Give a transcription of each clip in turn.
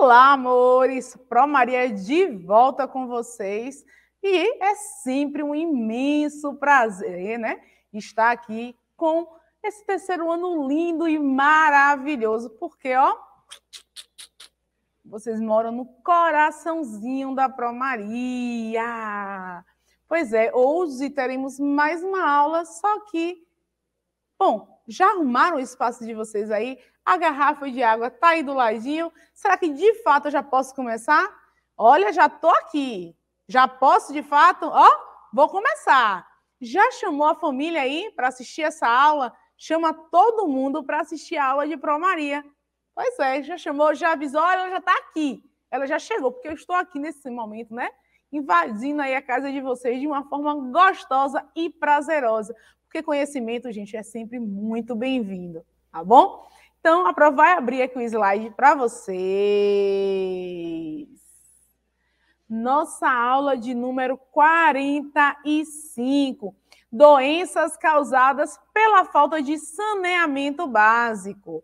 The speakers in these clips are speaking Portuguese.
Olá, amores! Pro Maria de volta com vocês e é sempre um imenso prazer, né? Estar aqui com esse terceiro ano lindo e maravilhoso, porque, ó, vocês moram no coraçãozinho da Pro Maria. Pois é, hoje teremos mais uma aula, só que, bom, já arrumaram o espaço de vocês aí? A garrafa de água está aí do ladinho. Será que de fato eu já posso começar? Olha, já estou aqui. Já posso de fato? Ó, vou começar. Já chamou a família aí para assistir essa aula? Chama todo mundo para assistir a aula de Promaria. Pois é, já chamou, já avisou, ela já está aqui. Ela já chegou, porque eu estou aqui nesse momento, né? Invadindo aí a casa de vocês de uma forma gostosa e prazerosa. Porque conhecimento, gente, é sempre muito bem-vindo, tá bom? Então, a Pro vai abrir aqui o slide para vocês. Nossa aula de número 45. Doenças causadas pela falta de saneamento básico.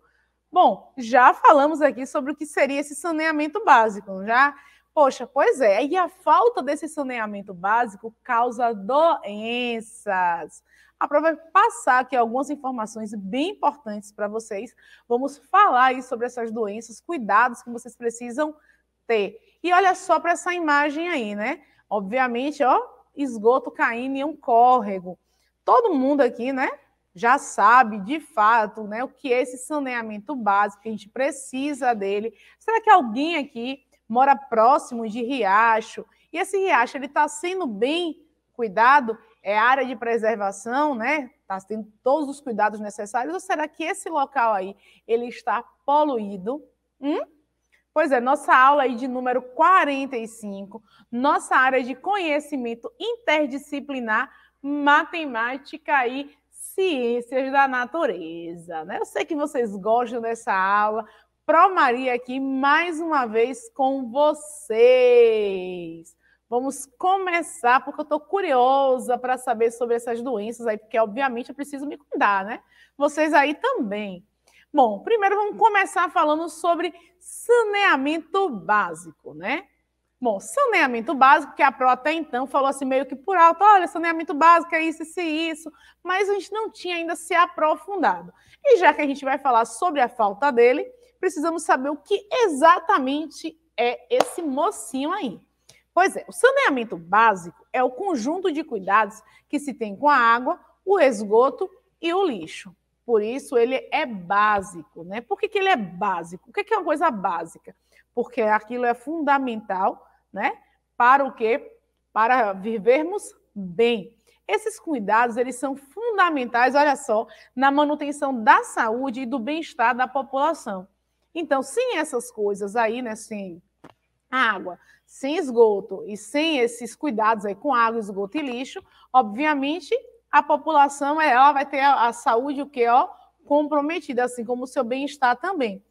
Bom, já falamos aqui sobre o que seria esse saneamento básico, já? Poxa, pois é, e a falta desse saneamento básico causa doenças a prova vai é passar aqui algumas informações bem importantes para vocês. Vamos falar aí sobre essas doenças, cuidados que vocês precisam ter. E olha só para essa imagem aí, né? Obviamente, ó, esgoto caindo em um córrego. Todo mundo aqui, né, já sabe de fato, né, o que é esse saneamento básico, que a gente precisa dele. Será que alguém aqui mora próximo de riacho? E esse riacho ele está sendo bem cuidado? é área de preservação, né? Está tendo todos os cuidados necessários, ou será que esse local aí ele está poluído? Hum? Pois é, nossa aula aí de número 45, nossa área de conhecimento interdisciplinar, matemática e ciências da natureza, né? Eu sei que vocês gostam dessa aula. Pro Maria aqui mais uma vez com vocês. Vamos começar, porque eu estou curiosa para saber sobre essas doenças aí, porque obviamente eu preciso me cuidar, né? Vocês aí também. Bom, primeiro vamos começar falando sobre saneamento básico, né? Bom, saneamento básico, que a PRO até então falou assim meio que por alto, olha, saneamento básico é isso, isso e isso, mas a gente não tinha ainda se aprofundado. E já que a gente vai falar sobre a falta dele, precisamos saber o que exatamente é esse mocinho aí. Pois é, o saneamento básico é o conjunto de cuidados que se tem com a água, o esgoto e o lixo. Por isso ele é básico, né? Por que, que ele é básico? O que, que é uma coisa básica? Porque aquilo é fundamental, né? Para o quê? Para vivermos bem. Esses cuidados, eles são fundamentais, olha só, na manutenção da saúde e do bem-estar da população. Então, sem essas coisas aí, né, sem água, sem esgoto e sem esses cuidados aí com água, esgoto e lixo, obviamente a população ela vai ter a, a saúde o que ó comprometida, assim como o seu bem-estar também.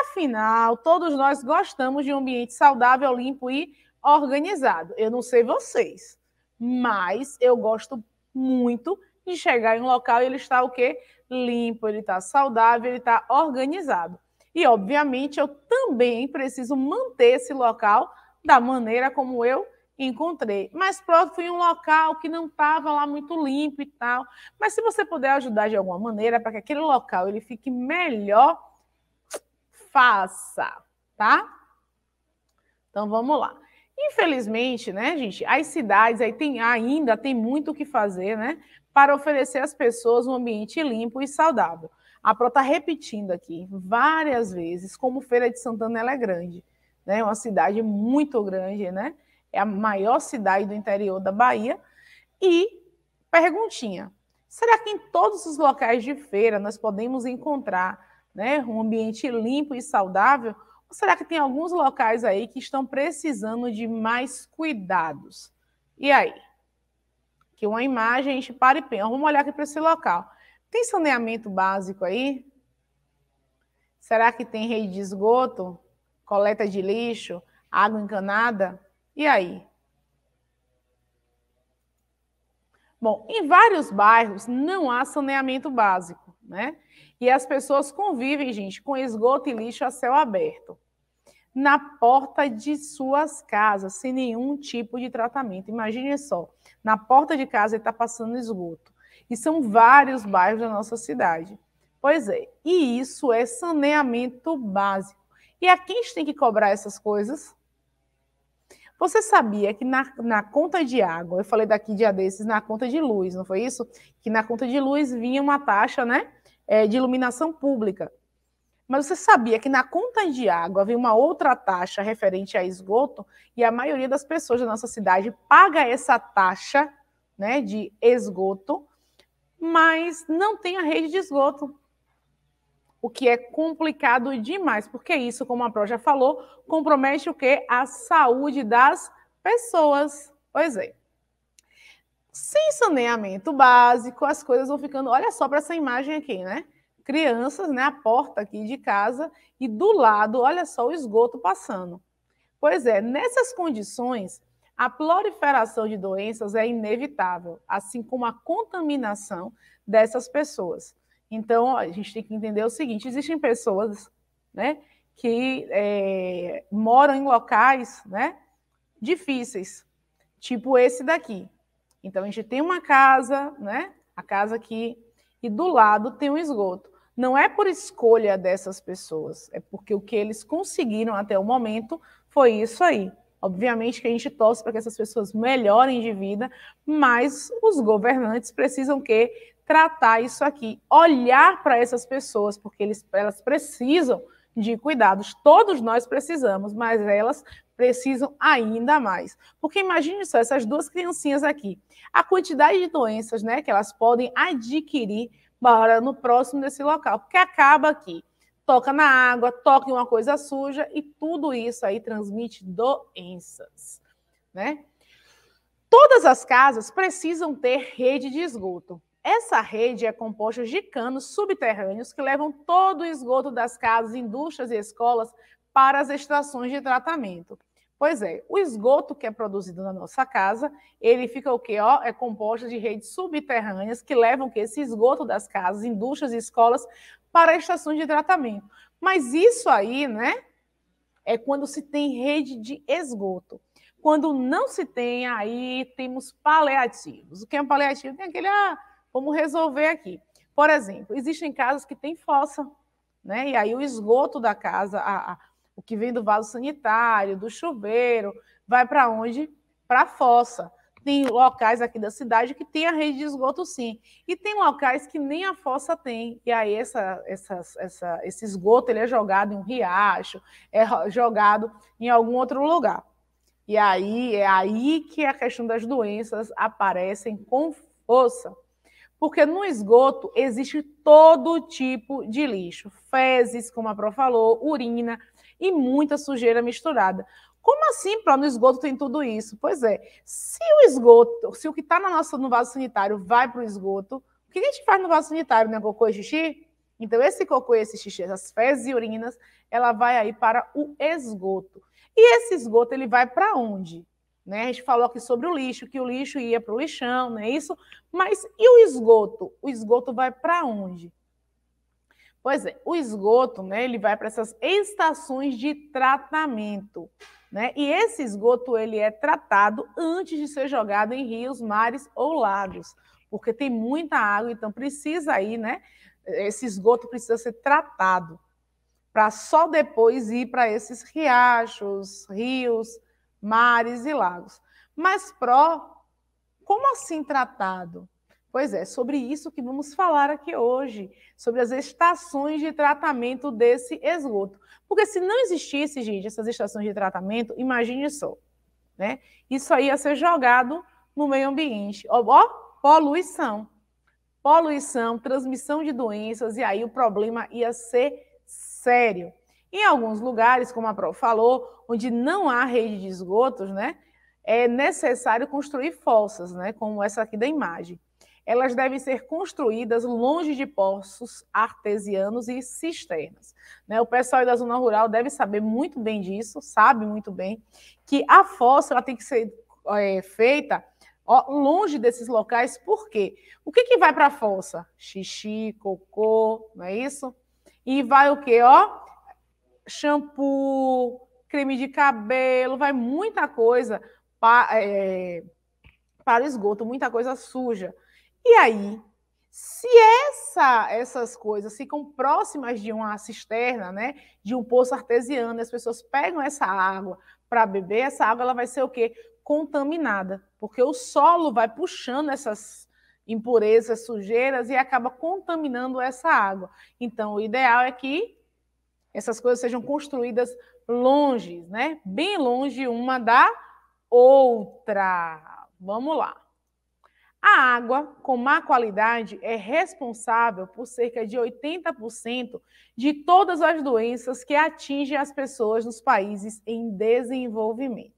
Afinal, todos nós gostamos de um ambiente saudável, limpo e organizado. Eu não sei vocês, mas eu gosto muito de chegar em um local e ele está o quê? Limpo, ele está saudável, ele está organizado. E, obviamente, eu também preciso manter esse local da maneira como eu encontrei. Mas pronto, fui em um local que não estava lá muito limpo e tal. Mas se você puder ajudar de alguma maneira para que aquele local ele fique melhor, faça, tá? Então vamos lá. Infelizmente, né, gente, as cidades aí tem, ainda tem muito o que fazer, né, para oferecer às pessoas um ambiente limpo e saudável. A Pro está repetindo aqui várias vezes como Feira de Santana ela é grande, né? Uma cidade muito grande, né? É a maior cidade do interior da Bahia. E perguntinha: será que em todos os locais de feira nós podemos encontrar, né, um ambiente limpo e saudável? Ou será que tem alguns locais aí que estão precisando de mais cuidados? E aí? Que uma imagem, a gente para e pensa. Vamos olhar aqui para esse local. Tem saneamento básico aí? Será que tem rede de esgoto, coleta de lixo, água encanada? E aí? Bom, em vários bairros não há saneamento básico, né? E as pessoas convivem, gente, com esgoto e lixo a céu aberto, na porta de suas casas, sem nenhum tipo de tratamento. Imagine só, na porta de casa ele está passando esgoto. E são vários bairros da nossa cidade. Pois é, e isso é saneamento básico. E a quem a gente tem que cobrar essas coisas? Você sabia que na, na, conta de água, eu falei daqui dia desses, na conta de luz, não foi isso? Que na conta de luz vinha uma taxa né, é, de iluminação pública. Mas você sabia que na conta de água vem uma outra taxa referente a esgoto e a maioria das pessoas da nossa cidade paga essa taxa né, de esgoto mas não tem a rede de esgoto, o que é complicado demais, porque é isso, como a Pro já falou, compromete o quê? A saúde das pessoas. Pois é. Sem saneamento básico, as coisas vão ficando. Olha só para essa imagem aqui, né? Crianças, né? A porta aqui de casa e do lado, olha só o esgoto passando. Pois é, nessas condições, a proliferação de doenças é inevitável, assim como a contaminação dessas pessoas. Então, a gente tem que entender o seguinte: existem pessoas né, que é, moram em locais né, difíceis, tipo esse daqui. Então, a gente tem uma casa, né, a casa aqui, e do lado tem um esgoto. Não é por escolha dessas pessoas, é porque o que eles conseguiram até o momento foi isso aí. Obviamente que a gente torce para que essas pessoas melhorem de vida, mas os governantes precisam que tratar isso aqui, olhar para essas pessoas, porque eles, elas precisam de cuidados. Todos nós precisamos, mas elas precisam ainda mais. Porque imagine só essas duas criancinhas aqui, a quantidade de doenças, né, que elas podem adquirir para no próximo desse local, porque acaba aqui toca na água, toca em uma coisa suja e tudo isso aí transmite doenças, né? Todas as casas precisam ter rede de esgoto. Essa rede é composta de canos subterrâneos que levam todo o esgoto das casas, indústrias e escolas para as estações de tratamento. Pois é, o esgoto que é produzido na nossa casa, ele fica o quê? Ó, é composto de redes subterrâneas que levam que esse esgoto das casas, indústrias e escolas para estações de tratamento. Mas isso aí, né, é quando se tem rede de esgoto. Quando não se tem, aí temos paliativos. O que é um paliativo? Tem aquele, ah, vamos resolver aqui. Por exemplo, existem casas que têm fossa, né? E aí o esgoto da casa, a, a, o que vem do vaso sanitário, do chuveiro, vai para onde? Para a fossa. Tem locais aqui da cidade que tem a rede de esgoto, sim. E tem locais que nem a fossa tem. E aí essa, essa, essa, esse esgoto ele é jogado em um riacho, é jogado em algum outro lugar. E aí é aí que a questão das doenças aparecem com força. Porque no esgoto existe todo tipo de lixo: fezes, como a Pro falou, urina e muita sujeira misturada. Como assim no esgoto tem tudo isso? Pois é, se o esgoto, se o que está no vaso sanitário vai para o esgoto, o que a gente faz no vaso sanitário, né? Cocô e é xixi? Então, esse cocô, esse xixi, essas fezes e urinas, ela vai aí para o esgoto. E esse esgoto, ele vai para onde? Né? A gente falou aqui sobre o lixo, que o lixo ia para o lixão, não é isso? Mas e o esgoto? O esgoto vai para onde? Pois é, o esgoto, né, ele vai para essas estações de tratamento. Né? E esse esgoto ele é tratado antes de ser jogado em rios, mares ou lagos, porque tem muita água, então precisa aí, né? Esse esgoto precisa ser tratado para só depois ir para esses riachos, rios, mares e lagos. Mas pró, como assim tratado? Pois é, sobre isso que vamos falar aqui hoje, sobre as estações de tratamento desse esgoto. Porque se não existisse, gente, essas estações de tratamento, imagine só, né? Isso aí ia ser jogado no meio ambiente. Ó, ó poluição. Poluição, transmissão de doenças, e aí o problema ia ser sério. Em alguns lugares, como a Pro falou, onde não há rede de esgotos, né? É necessário construir fossas, né? Como essa aqui da imagem elas devem ser construídas longe de poços artesianos e cisternas. Né? O pessoal da zona rural deve saber muito bem disso, sabe muito bem, que a fossa ela tem que ser é, feita ó, longe desses locais, por quê? O que, que vai para a fossa? Xixi, cocô, não é isso? E vai o quê? Ó, shampoo, creme de cabelo, vai muita coisa para, é, para o esgoto, muita coisa suja. E aí, se essa, essas coisas ficam próximas de uma cisterna, né, de um poço artesiano, as pessoas pegam essa água para beber, essa água ela vai ser o quê? Contaminada, porque o solo vai puxando essas impurezas, sujeiras e acaba contaminando essa água. Então, o ideal é que essas coisas sejam construídas longe, né? Bem longe uma da outra. Vamos lá. A água com má qualidade é responsável por cerca de 80% de todas as doenças que atingem as pessoas nos países em desenvolvimento.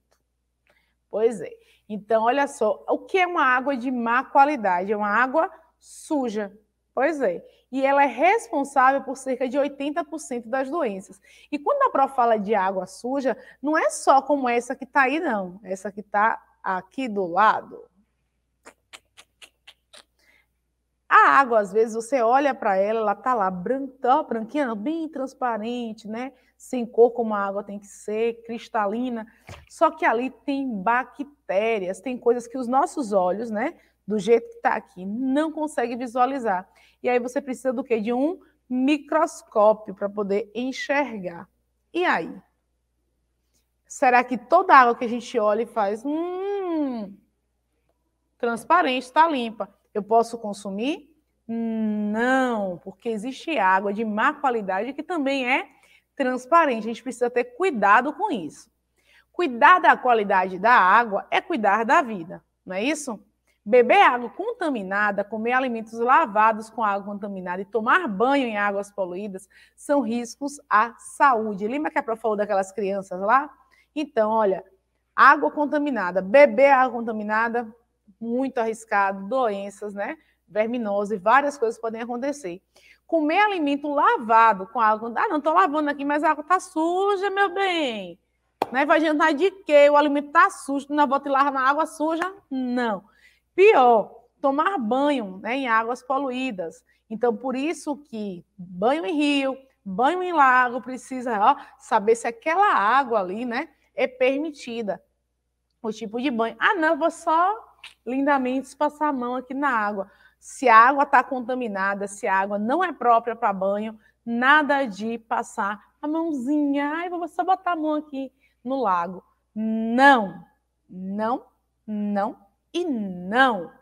Pois é. Então, olha só, o que é uma água de má qualidade? É uma água suja. Pois é. E ela é responsável por cerca de 80% das doenças. E quando a Pro fala de água suja, não é só como essa que está aí, não. Essa que está aqui do lado. A água, às vezes, você olha para ela, ela tá lá branca, branquinha, bem transparente, né? Sem cor, como a água tem que ser, cristalina. Só que ali tem bactérias, tem coisas que os nossos olhos, né? Do jeito que está aqui, não consegue visualizar. E aí você precisa do quê? De um microscópio para poder enxergar. E aí? Será que toda água que a gente olha e faz, hum, transparente, está limpa? Eu posso consumir? Não, porque existe água de má qualidade que também é transparente. A gente precisa ter cuidado com isso. Cuidar da qualidade da água é cuidar da vida, não é isso? Beber água contaminada, comer alimentos lavados com água contaminada e tomar banho em águas poluídas são riscos à saúde. Lembra que a Pro falou daquelas crianças lá? Então, olha, água contaminada, beber água contaminada muito arriscado, doenças, né? Verminose, várias coisas podem acontecer. Comer alimento lavado com água, ah, não estou lavando aqui, mas a água está suja, meu bem. Né? Vai jantar de quê? O alimento está sujo, não vou te lavar na água suja? Não. Pior, tomar banho né, em águas poluídas. Então, por isso que banho em rio, banho em lago, precisa ó, saber se aquela água ali né, é permitida. O tipo de banho. Ah, não, vou só lindamente passar a mão aqui na água. Se a água está contaminada, se a água não é própria para banho, nada de passar a mãozinha. Ai, vou só botar a mão aqui no lago. Não, não, não e não.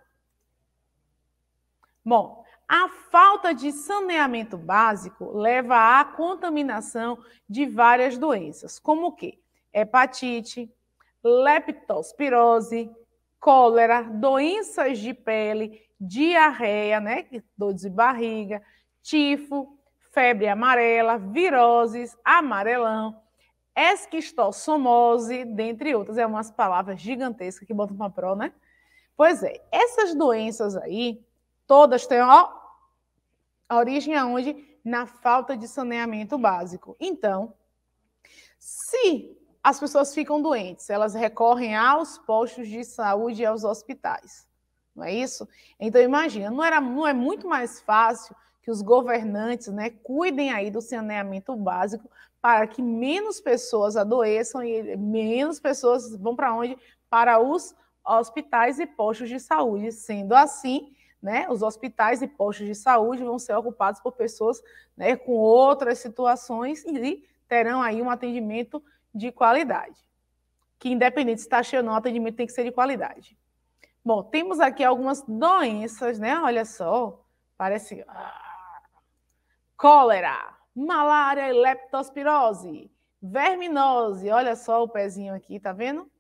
Bom, a falta de saneamento básico leva à contaminação de várias doenças, como o quê? Hepatite, leptospirose, cólera, doenças de pele, diarreia, né, dor de barriga, tifo, febre amarela, viroses, amarelão, esquistossomose, dentre outras. É umas palavras gigantescas que botam para pró, né? Pois é, essas doenças aí, todas têm ó, origem aonde? Na falta de saneamento básico. Então, se as pessoas ficam doentes, elas recorrem aos postos de saúde e aos hospitais. Não é isso? Então imagina, não, era, não é muito mais fácil que os governantes né, cuidem aí do saneamento básico para que menos pessoas adoeçam e menos pessoas vão para onde? Para os hospitais e postos de saúde. Sendo assim, né, os hospitais e postos de saúde vão ser ocupados por pessoas né, com outras situações e terão aí um atendimento de qualidade. Que independente se está cheio ou não, o atendimento tem que ser de qualidade. Bom, temos aqui algumas doenças, né? Olha só, parece ah, cólera, malária e leptospirose, verminose, olha só o pezinho aqui, tá vendo?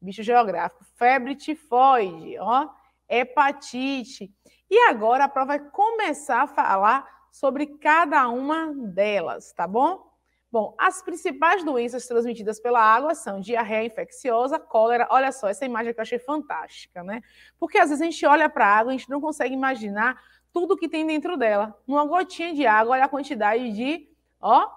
Bicho geográfico, febre tifoide, ó, hepatite. E agora a prova vai começar a falar sobre cada uma delas, tá bom? Bom, as principais doenças transmitidas pela água são diarreia infecciosa, cólera. Olha só, essa imagem que eu achei fantástica, né? Porque às vezes a gente olha para a água e a gente não consegue imaginar tudo que tem dentro dela. Numa gotinha de água, olha a quantidade de ó,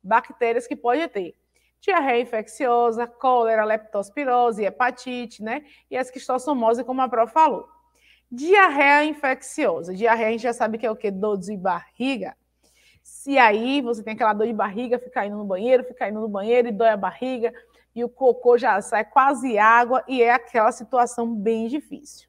bactérias que pode ter. Diarreia infecciosa, cólera, leptospirose, hepatite, né? E as quistossomose, como a Pro falou. Diarreia infecciosa. Diarreia a gente já sabe que é o quê? Dor de barriga. Se aí você tem aquela dor de barriga, fica indo no banheiro, fica indo no banheiro e dói a barriga, e o cocô já sai quase água, e é aquela situação bem difícil.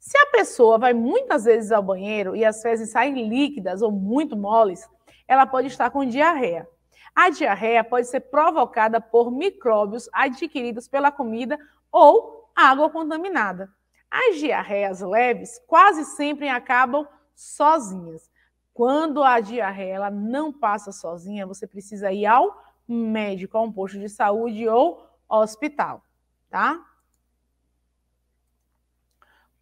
Se a pessoa vai muitas vezes ao banheiro e as fezes saem líquidas ou muito moles, ela pode estar com diarreia. A diarreia pode ser provocada por micróbios adquiridos pela comida ou água contaminada. As diarreias leves quase sempre acabam sozinhas. Quando a diarreia ela não passa sozinha, você precisa ir ao médico, a um posto de saúde ou hospital, tá?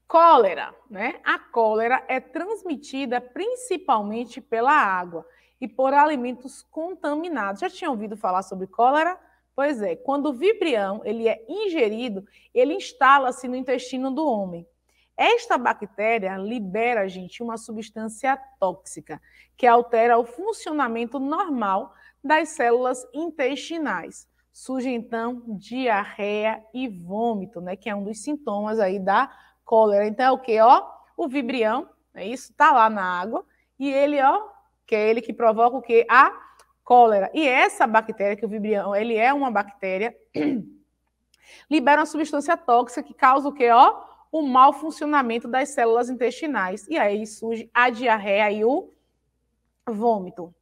Cólera, né? A cólera é transmitida principalmente pela água e por alimentos contaminados. Já tinha ouvido falar sobre cólera? Pois é, quando o vibrião ele é ingerido, ele instala-se no intestino do homem. Esta bactéria libera, gente, uma substância tóxica que altera o funcionamento normal das células intestinais. Surge então diarreia e vômito, né, que é um dos sintomas aí da cólera. Então é o que, ó? O vibrião, é isso, tá lá na água e ele, ó, que é ele que provoca o que? A cólera. E essa bactéria que o vibrião, ele é uma bactéria libera uma substância tóxica que causa o que, ó? o mau funcionamento das células intestinais. E aí surge a diarreia e o vômito.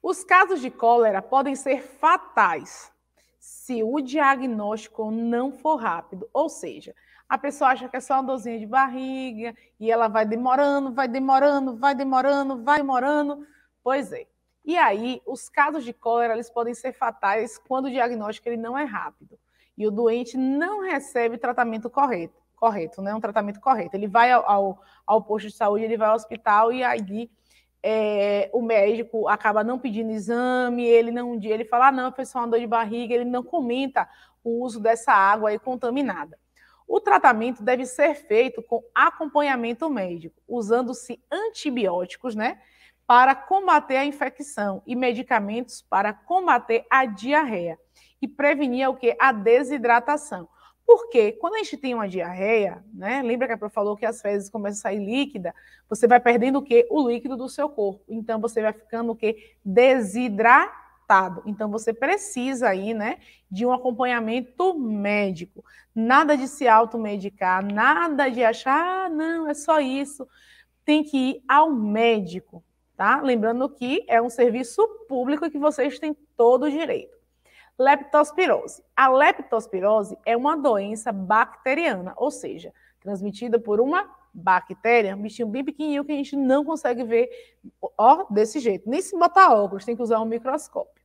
Os casos de cólera podem ser fatais se o diagnóstico não for rápido. Ou seja, a pessoa acha que é só uma dorzinha de barriga e ela vai demorando, vai demorando, vai demorando, vai demorando. Pois é. E aí, os casos de cólera eles podem ser fatais quando o diagnóstico ele não é rápido e o doente não recebe tratamento correto, correto, né? Um tratamento correto. Ele vai ao, ao, ao posto de saúde, ele vai ao hospital e aí é, o médico acaba não pedindo exame, ele não um dia ele fala, ah, não, foi só uma dor de barriga, ele não comenta o uso dessa água aí contaminada. O tratamento deve ser feito com acompanhamento médico, usando-se antibióticos, né? Para combater a infecção e medicamentos para combater a diarreia que prevenia é o que A desidratação. Porque quando a gente tem uma diarreia, né? Lembra que a Pro falou que as fezes começam a sair líquida, você vai perdendo o que O líquido do seu corpo. Então você vai ficando o que Desidratado. Então você precisa aí, né, de um acompanhamento médico. Nada de se automedicar, nada de achar, ah, não, é só isso. Tem que ir ao médico, tá? Lembrando que é um serviço público que vocês têm todo o direito. Leptospirose. A leptospirose é uma doença bacteriana, ou seja, transmitida por uma bactéria, um bichinho bem pequenininho que a gente não consegue ver ó, desse jeito. Nem se botar óculos, tem que usar um microscópio,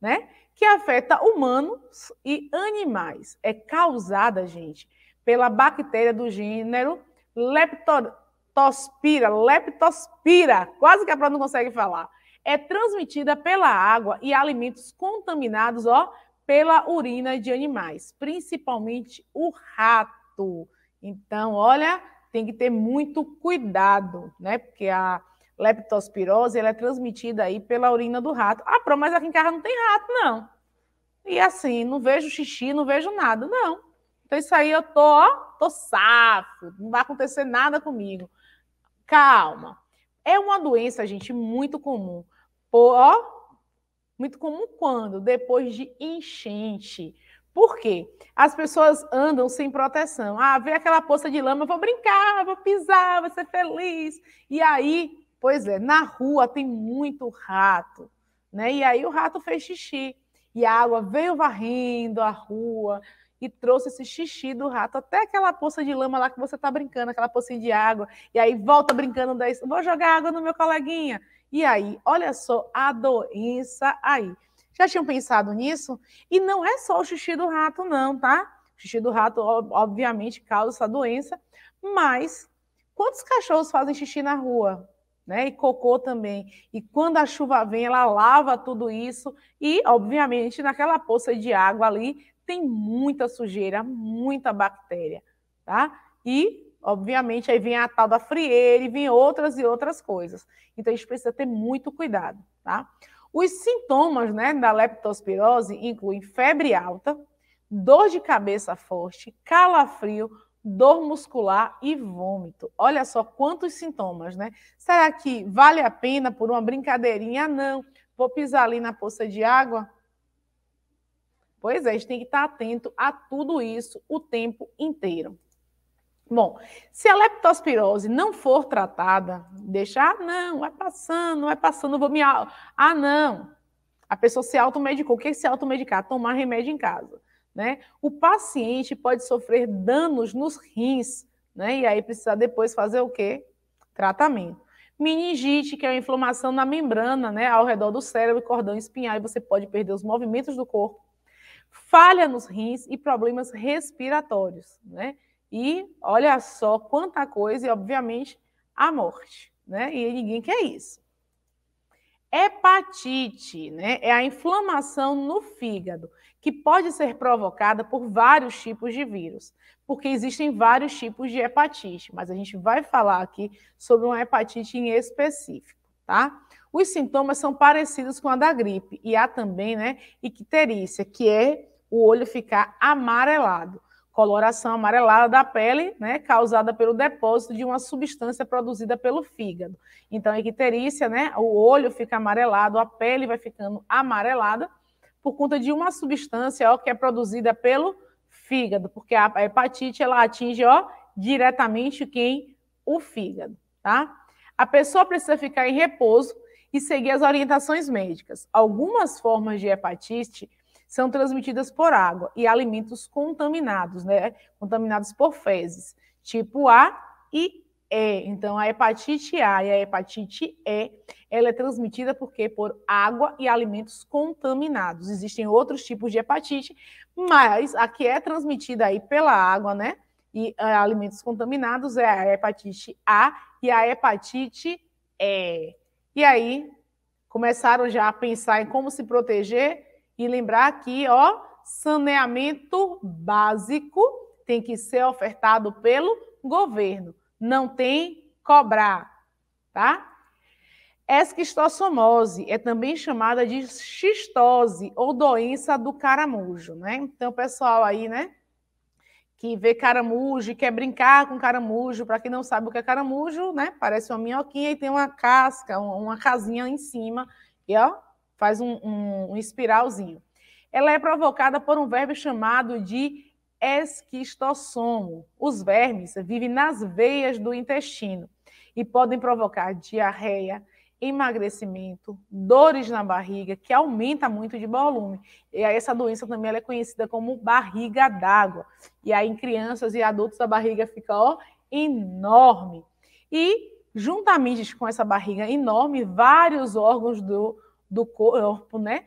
né? Que afeta humanos e animais. É causada, gente, pela bactéria do gênero Leptospira. Leptospira. Quase que a prova não consegue falar é transmitida pela água e alimentos contaminados, ó, pela urina de animais, principalmente o rato. Então, olha, tem que ter muito cuidado, né? Porque a leptospirose ela é transmitida aí pela urina do rato. Ah, pro, mas aqui em casa não tem rato, não. E assim, não vejo xixi, não vejo nada, não. Então, isso aí eu tô, ó, tô safo, não vai acontecer nada comigo. Calma, é uma doença, gente, muito comum. ó, muito comum quando? Depois de enchente. Por quê? As pessoas andam sem proteção. Ah, vê aquela poça de lama, vou brincar, vou pisar, vou ser feliz. E aí, pois é, na rua tem muito rato, né? E aí o rato fez xixi. E a água veio varrendo a rua, e trouxe esse xixi do rato até aquela poça de lama lá que você está brincando, aquela poça de água, e aí volta brincando, daí, vou jogar água no meu coleguinha. E aí, olha só a doença aí. Já tinham pensado nisso? E não é só o xixi do rato, não, tá? O xixi do rato, obviamente, causa essa doença, mas quantos cachorros fazem xixi na rua? Né? E cocô também. E quando a chuva vem, ela lava tudo isso e, obviamente, naquela poça de água ali tem muita sujeira, muita bactéria, tá? E, obviamente, aí vem a tal da frieira e vem outras e outras coisas. Então, a gente precisa ter muito cuidado, tá? Os sintomas né, da leptospirose incluem febre alta, dor de cabeça forte, calafrio, dor muscular e vômito. Olha só quantos sintomas, né? Será que vale a pena por uma brincadeirinha? Ah, não. Vou pisar ali na poça de água? Pois é, a gente tem que estar atento a tudo isso o tempo inteiro. Bom, se a leptospirose não for tratada, deixar, ah, não, vai passando, vai passando, vou me. Ah, não. A pessoa se automedicou. O que é se automedicar? Tomar remédio em casa. Né? O paciente pode sofrer danos nos rins, né? E aí precisar depois fazer o quê? Tratamento. Meningite, que é a inflamação na membrana, né, ao redor do cérebro e cordão espinhal, e você pode perder os movimentos do corpo falha nos rins e problemas respiratórios, né? E olha só quanta coisa, e obviamente a morte, né? E ninguém quer isso. Hepatite, né? É a inflamação no fígado, que pode ser provocada por vários tipos de vírus, porque existem vários tipos de hepatite, mas a gente vai falar aqui sobre uma hepatite em específico, tá? Os sintomas são parecidos com a da gripe e há também, né, icterícia, que é o olho ficar amarelado, coloração amarelada da pele, né, causada pelo depósito de uma substância produzida pelo fígado. Então, icterícia, né, o olho fica amarelado, a pele vai ficando amarelada por conta de uma substância ó, que é produzida pelo fígado, porque a hepatite ela atinge ó, diretamente quem o fígado, tá? A pessoa precisa ficar em repouso e seguir as orientações médicas. Algumas formas de hepatite são transmitidas por água e alimentos contaminados, né? Contaminados por fezes, tipo A e E. Então, a hepatite A e a hepatite E, ela é transmitida porque por água e alimentos contaminados. Existem outros tipos de hepatite, mas a que é transmitida aí pela água, né? E eh, alimentos contaminados é a hepatite A e a hepatite E. E aí começaram já a pensar em como se proteger e lembrar que, ó, saneamento básico tem que ser ofertado pelo governo, não tem cobrar, tá? Esquistossomose é também chamada de xistose ou doença do caramujo, né? Então, pessoal aí, né? que vê caramujo e quer brincar com caramujo. Para quem não sabe o que é caramujo, né? Parece uma minhoquinha e tem uma casca, uma casinha em cima, e ó, faz um, um, um espiralzinho. Ela é provocada por um verbo chamado de esquistossomo. Os vermes vivem nas veias do intestino e podem provocar diarreia, emagrecimento, dores na barriga, que aumenta muito de volume. E aí essa doença também é conhecida como barriga d'água. E aí em crianças e adultos a barriga fica ó, enorme. E juntamente com essa barriga enorme, vários órgãos do, do corpo, né?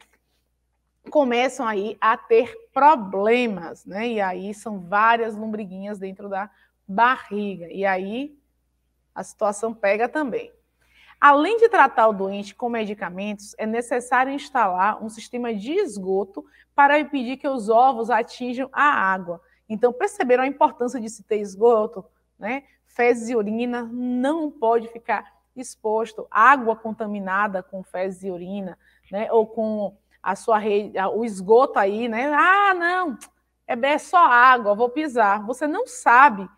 Começam aí a ter problemas, né? E aí são várias lombriguinhas dentro da barriga. E aí a situação pega também. Além de tratar o doente com medicamentos, é necessário instalar um sistema de esgoto para impedir que os ovos atinjam a água. Então, perceberam a importância de se ter esgoto, né? Fezes e urina não pode ficar exposto. Água contaminada com fezes e urina, né? Ou com a sua rede, o esgoto aí, né? Ah, não, é, é só água, vou pisar. Você não sabe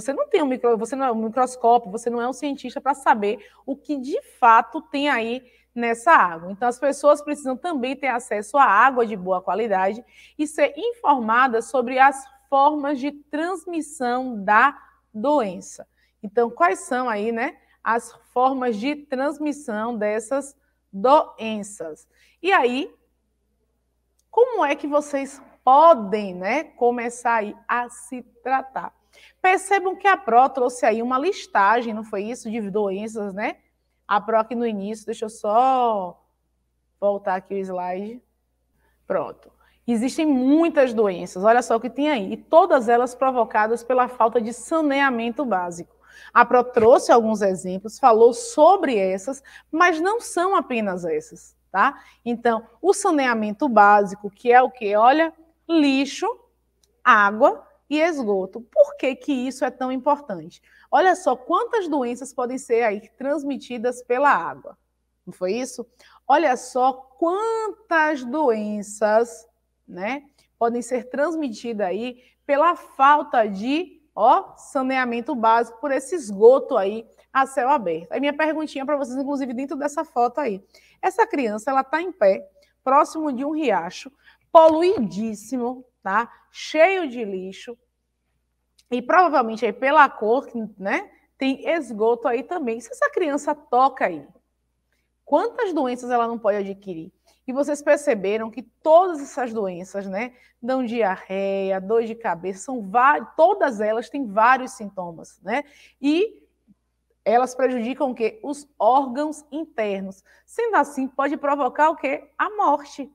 você não tem um micro, você não é um microscópio, você não é um cientista para saber o que de fato tem aí nessa água. Então, as pessoas precisam também ter acesso à água de boa qualidade e ser informadas sobre as formas de transmissão da doença. Então, quais são aí, né, as formas de transmissão dessas doenças? E aí, como é que vocês podem, né, começar aí a se tratar? Percebam que a PRO trouxe aí uma listagem, não foi isso? De doenças, né? A PRO aqui no início, deixa eu só voltar aqui o slide. Pronto. Existem muitas doenças, olha só o que tem aí, e todas elas provocadas pela falta de saneamento básico. A PRO trouxe alguns exemplos, falou sobre essas, mas não são apenas essas, tá? Então, o saneamento básico, que é o que? Olha, lixo, água, e esgoto. Por que, que isso é tão importante? Olha só quantas doenças podem ser aí transmitidas pela água. Não foi isso? Olha só quantas doenças, né, podem ser transmitidas aí pela falta de, ó, saneamento básico por esse esgoto aí a céu aberto. Aí minha perguntinha para vocês, inclusive dentro dessa foto aí. Essa criança, ela tá em pé, próximo de um riacho poluidíssimo, tá? Cheio de lixo. E provavelmente aí pela cor, né? Tem esgoto aí também. Se essa criança toca aí, quantas doenças ela não pode adquirir? E vocês perceberam que todas essas doenças, né? Dão diarreia, dor de cabeça, são várias, todas elas têm vários sintomas, né? E elas prejudicam o quê? Os órgãos internos. Sendo assim, pode provocar o quê? A morte.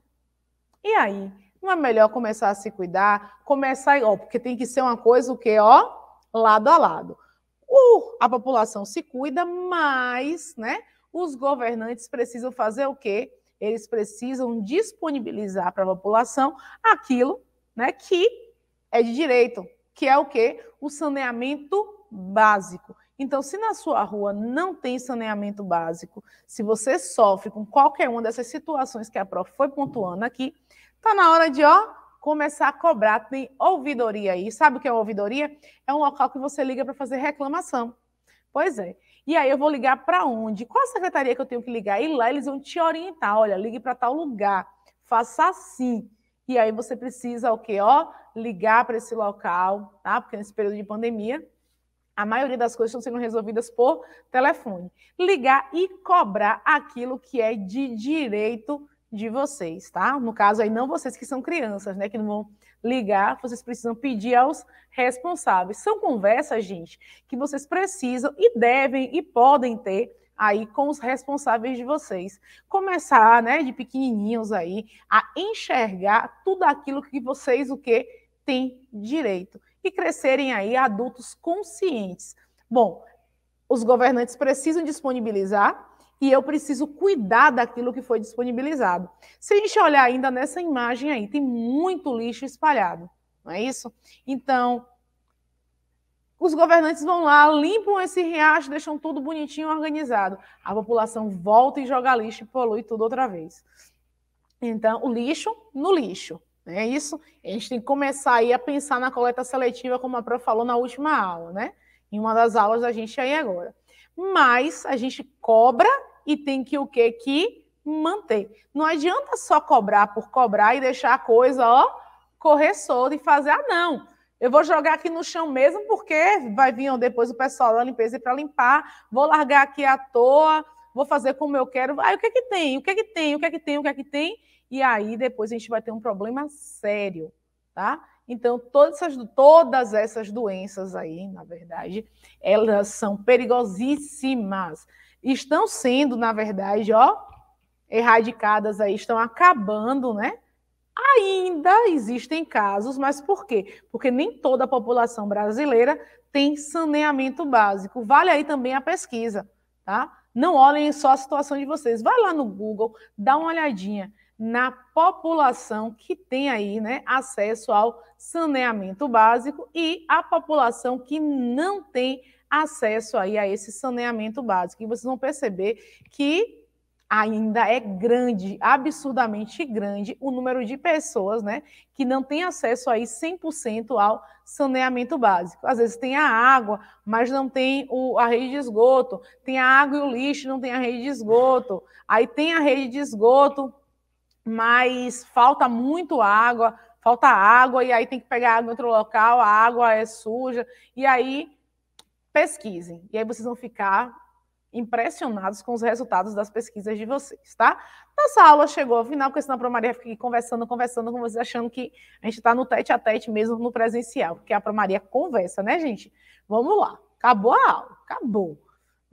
E aí? Não é melhor começar a se cuidar? Começar, ó, porque tem que ser uma coisa o quê? Ó, lado a lado. Uh, a população se cuida, mas, né, os governantes precisam fazer o quê? Eles precisam disponibilizar para a população aquilo, né, que é de direito, que é o quê? O saneamento básico. Então, se na sua rua não tem saneamento básico, se você sofre com qualquer uma dessas situações que a prof foi pontuando aqui, tá na hora de ó começar a cobrar. Tem ouvidoria aí. Sabe o que é ouvidoria? É um local que você liga para fazer reclamação. Pois é. E aí eu vou ligar para onde? Qual a secretaria que eu tenho que ligar? E lá eles vão te orientar. Olha, ligue para tal lugar. Faça assim. E aí você precisa o quê? Ó, ligar para esse local, tá? Porque nesse período de pandemia a maioria das coisas estão sendo resolvidas por telefone. Ligar e cobrar aquilo que é de direito de vocês, tá? No caso aí, não vocês que são crianças, né? Que não vão ligar, vocês precisam pedir aos responsáveis. São conversas, gente, que vocês precisam e devem e podem ter aí com os responsáveis de vocês. Começar, né, de pequenininhos aí, a enxergar tudo aquilo que vocês, o que, têm direito e crescerem aí adultos conscientes. Bom, os governantes precisam disponibilizar e eu preciso cuidar daquilo que foi disponibilizado. Se a gente olhar ainda nessa imagem aí, tem muito lixo espalhado, não é isso? Então, os governantes vão lá, limpam esse riacho, deixam tudo bonitinho organizado. A população volta e joga lixo e polui tudo outra vez. Então, o lixo no lixo, é isso? A gente tem que começar aí a pensar na coleta seletiva, como a Pro falou na última aula, né? Em uma das aulas da gente aí agora. Mas a gente cobra e tem que o quê? Que manter. Não adianta só cobrar por cobrar e deixar a coisa, ó, correr solta e fazer, ah, não, eu vou jogar aqui no chão mesmo, porque vai vir ó, depois o pessoal da limpeza para limpar, vou largar aqui à toa, vou fazer como eu quero. Aí o que é que tem? O que é que tem? O que é que tem? O que é que tem? O que é que tem? e aí depois a gente vai ter um problema sério, tá? Então, todas essas, todas essas doenças aí, na verdade, elas são perigosíssimas. Estão sendo, na verdade, ó, erradicadas aí, estão acabando, né? Ainda existem casos, mas por quê? Porque nem toda a população brasileira tem saneamento básico. Vale aí também a pesquisa, tá? Não olhem só a situação de vocês. Vai lá no Google, dá uma olhadinha na população que tem aí né, acesso ao saneamento básico e a população que não tem acesso aí a esse saneamento básico. E vocês vão perceber que ainda é grande, absurdamente grande, o número de pessoas né, que não tem acesso aí 100% ao saneamento básico. Às vezes tem a água, mas não tem o, a rede de esgoto. Tem a água e o lixo, não tem a rede de esgoto. Aí tem a rede de esgoto, mas falta muito água, falta água, e aí tem que pegar água em outro local, a água é suja, e aí pesquisem. E aí vocês vão ficar impressionados com os resultados das pesquisas de vocês, tá? Nossa aula chegou ao final, porque senão a Promaria fica aqui conversando, conversando com vocês, achando que a gente está no tete a tete mesmo no presencial, porque a Promaria conversa, né, gente? Vamos lá. Acabou a aula, acabou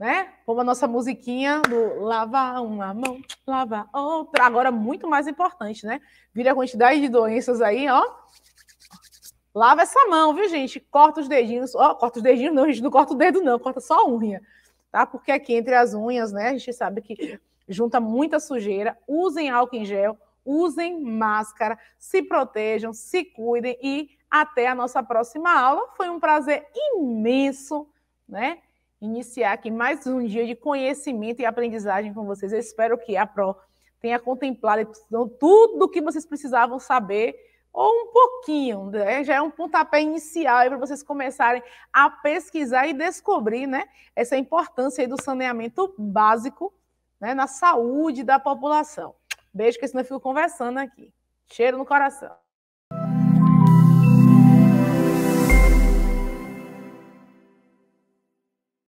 né? Como a nossa musiquinha do lava uma mão, lava outra. Agora, muito mais importante, né? Vira a quantidade de doenças aí, ó. Lava essa mão, viu, gente? Corta os dedinhos. Ó, corta os dedinhos, não, a gente não corta o dedo, não, corta só a unha, tá? Porque aqui entre as unhas, né, a gente sabe que junta muita sujeira. Usem álcool em gel, usem máscara, se protejam, se cuidem e até a nossa próxima aula. Foi um prazer imenso, né? iniciar aqui mais um dia de conhecimento e aprendizagem com vocês. Eu espero que a Pro tenha contemplado tudo o que vocês precisavam saber, ou um pouquinho, né? já é um pontapé inicial para vocês começarem a pesquisar e descobrir né, essa importância do saneamento básico né, na saúde da população. Beijo, que senão eu fico conversando aqui. Cheiro no coração.